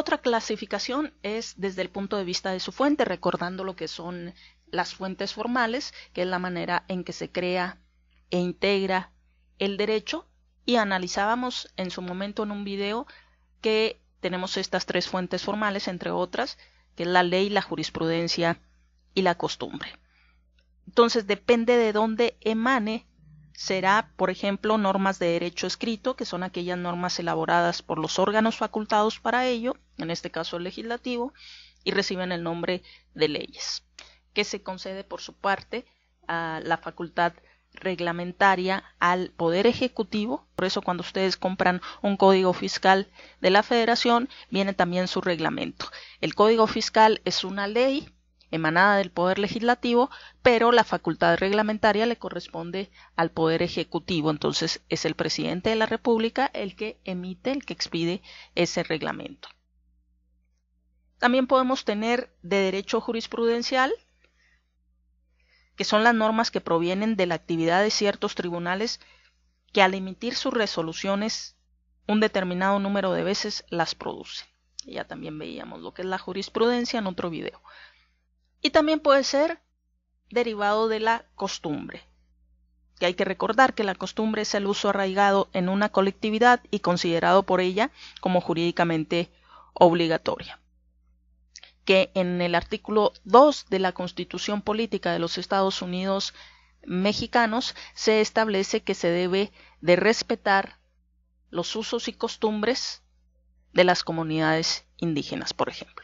Otra clasificación es desde el punto de vista de su fuente, recordando lo que son las fuentes formales, que es la manera en que se crea e integra el derecho. Y analizábamos en su momento en un video que tenemos estas tres fuentes formales, entre otras, que es la ley, la jurisprudencia y la costumbre. Entonces depende de dónde emane será, por ejemplo, normas de derecho escrito, que son aquellas normas elaboradas por los órganos facultados para ello, en este caso el legislativo, y reciben el nombre de leyes, que se concede por su parte a la facultad reglamentaria al Poder Ejecutivo. Por eso cuando ustedes compran un código fiscal de la Federación, viene también su reglamento. El código fiscal es una ley emanada del Poder Legislativo, pero la facultad reglamentaria le corresponde al Poder Ejecutivo. Entonces es el presidente de la República el que emite, el que expide ese reglamento. También podemos tener de derecho jurisprudencial, que son las normas que provienen de la actividad de ciertos tribunales que al emitir sus resoluciones un determinado número de veces las produce. Ya también veíamos lo que es la jurisprudencia en otro video. Y también puede ser derivado de la costumbre. Que hay que recordar que la costumbre es el uso arraigado en una colectividad y considerado por ella como jurídicamente obligatoria. Que en el artículo 2 de la Constitución Política de los Estados Unidos mexicanos se establece que se debe de respetar los usos y costumbres de las comunidades indígenas, por ejemplo.